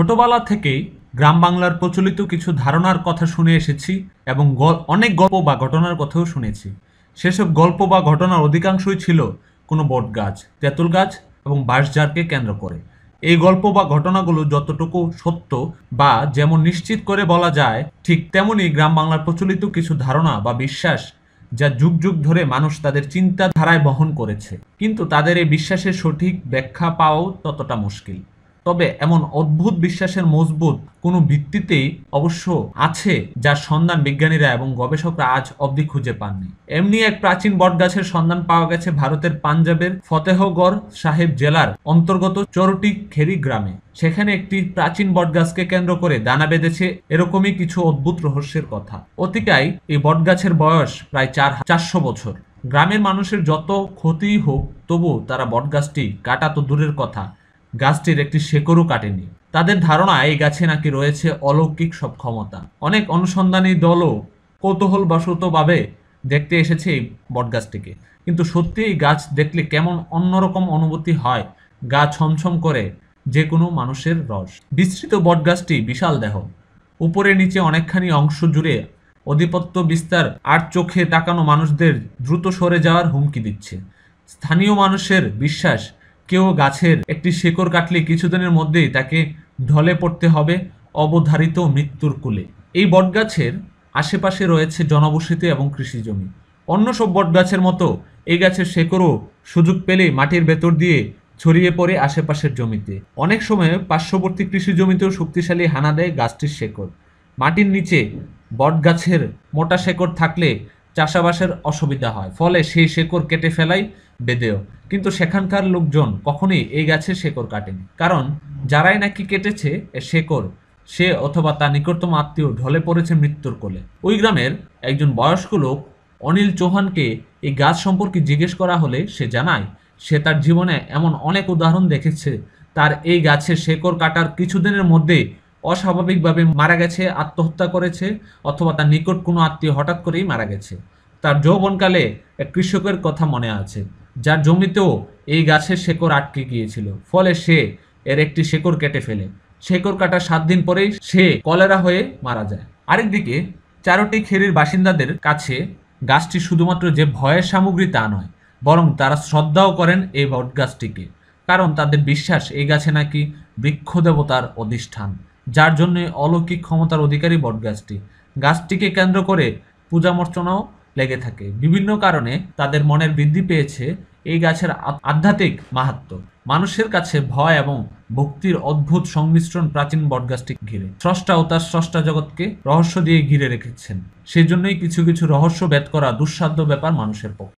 ছোটবেলা থেকেই গ্রাম বাংলার প্রচলিত কিছু ধারণার কথা শুনে এসেছি এবং অনেক গল্প বা ঘটনার কথাও শুনেছি সেসব গল্প বা ঘটনার অধিকাংশই ছিল কোনো বট গাছ তেঁতুল গাছ এবং বাঁশঝাড়কে কেন্দ্র করে এই গল্প বা ঘটনাগুলো যতটুকু সত্য বা যেমন নিশ্চিত করে বলা যায় ঠিক তেমনি গ্রাম বাংলার প্রচলিত কিছু ধারণা বা বিশ্বাস যা যুগ যুগ ধরে মানুষ তাদের চিন্তাধারায় বহন করেছে কিন্তু তাদের এই বিশ্বাসের সঠিক ব্যাখ্যা পাওয়াও ততটা মুশকিল তবে এমন অদ্ভুত বিশ্বাসের মজবুত কোনো ভিত্তিতেই অবশ্য আছে যার সন্ধান বিজ্ঞানীরা এবং গবেষকরা আজ অবধি খুঁজে পাননি এমনি এক প্রাচীন বটগাছের সন্ধান পাওয়া গেছে ভারতের পাঞ্জাবের ফতেহগড় সাহেব জেলার অন্তর্গত চরটি খেরি গ্রামে সেখানে একটি প্রাচীন বটগাছকে কেন্দ্র করে দানা বেঁধেছে এরকমই কিছু অদ্ভুত রহস্যের কথা অতিকায় এই বটগাছের বয়স প্রায় চার চারশো বছর গ্রামের মানুষের যত ক্ষতি হোক তবু তারা বটগাছটি কাটা তো দূরের কথা গাছটির একটি শেকড়ও কাটেনি তাদের ধারণা এই গাছে নাকি রয়েছে অলৌকিক সব ক্ষমতা অনেক অনুসন্ধানী দলও কৌতূহলবশতভাবে দেখতে এসেছে এই বটগাছটিকে কিন্তু সত্যি এই গাছ দেখলে কেমন অন্যরকম অনুভূতি হয় গা ছমছম করে যে কোনো মানুষের রস বিস্তৃত বটগাছটি বিশাল দেহ উপরে নিচে অনেকখানি অংশ জুড়ে অধিপত্য বিস্তার আর চোখে তাকানো মানুষদের দ্রুত সরে যাওয়ার হুমকি দিচ্ছে স্থানীয় মানুষের বিশ্বাস কেউ গাছের একটি শেকড় কাটলে কিছুদিনের মধ্যেই তাকে ঢলে পড়তে হবে অবধারিত মৃত্যুর কুলে এই বটগাছের আশেপাশে রয়েছে জনবসতি এবং কৃষিজমি অন্য সব বটগাছের মতো এই গাছের শেকড়ও সুযোগ পেলে মাটির ভেতর দিয়ে ছড়িয়ে পড়ে আশেপাশের জমিতে অনেক সময় পার্শ্ববর্তী কৃষি জমিতেও শক্তিশালী হানা দেয় গাছটির শেকড় মাটির নিচে বটগাছের মোটা শেকড় থাকলে চাষাবাসের অসুবিধা হয় ফলে সেই শেকড় কেটে ফেলায় বেদেয় কিন্তু সেখানকার লোকজন কখনোই এই গাছের শেকড় কাটেনি কারণ যারাই নাকি কেটেছে এ শেকড় সে অথবা তার নিকটতম আত্মীয় ঢলে পড়েছে মৃত্যুর কোলে ওই গ্রামের একজন বয়স্ক লোক অনিল চৌহানকে এই গাছ সম্পর্কে জিজ্ঞেস করা হলে সে জানায় সে তার জীবনে এমন অনেক উদাহরণ দেখেছে তার এই গাছের শেকড় কাটার কিছুদিনের মধ্যে অস্বাভাবিকভাবে মারা গেছে আত্মহত্যা করেছে অথবা তার নিকট কোনো আত্মীয় হঠাৎ করেই মারা গেছে তার যৌবনকালে এক কৃষকের কথা মনে আছে যার জমিতেও এই গাছের শেকড় আটকে গিয়েছিল ফলে সে এর একটি শেকড় কেটে ফেলে শেকড় কাটার সাত দিন পরেই সে কলেরা হয়ে মারা যায় আরেকদিকে চারোটি খেরির বাসিন্দাদের কাছে গাছটি শুধুমাত্র যে ভয়ের সামগ্রী তা নয় বরং তারা শ্রদ্ধাও করেন এই বটগাছটিকে কারণ তাদের বিশ্বাস এই গাছে নাকি বৃক্ষ দেবতার অধিষ্ঠান যার জন্য অলৌকিক ক্ষমতার অধিকারী বটগাছটি গাছটিকে কেন্দ্র করে পূজামর্চনাও লেগে থাকে বিভিন্ন কারণে তাদের মনের বৃদ্ধি পেয়েছে এই গাছের আধ্যাত্মিক মাহাত্ম মানুষের কাছে ভয় এবং ভক্তির অদ্ভুত সংমিশ্রণ প্রাচীন বটগাছটি ঘিরে স্রষ্টা ও তার স্রষ্টা জগৎকে রহস্য দিয়ে ঘিরে রেখেছেন সেই জন্যই কিছু কিছু রহস্য ভেদ করা দুঃসাধ্য ব্যাপার মানুষের পক্ষে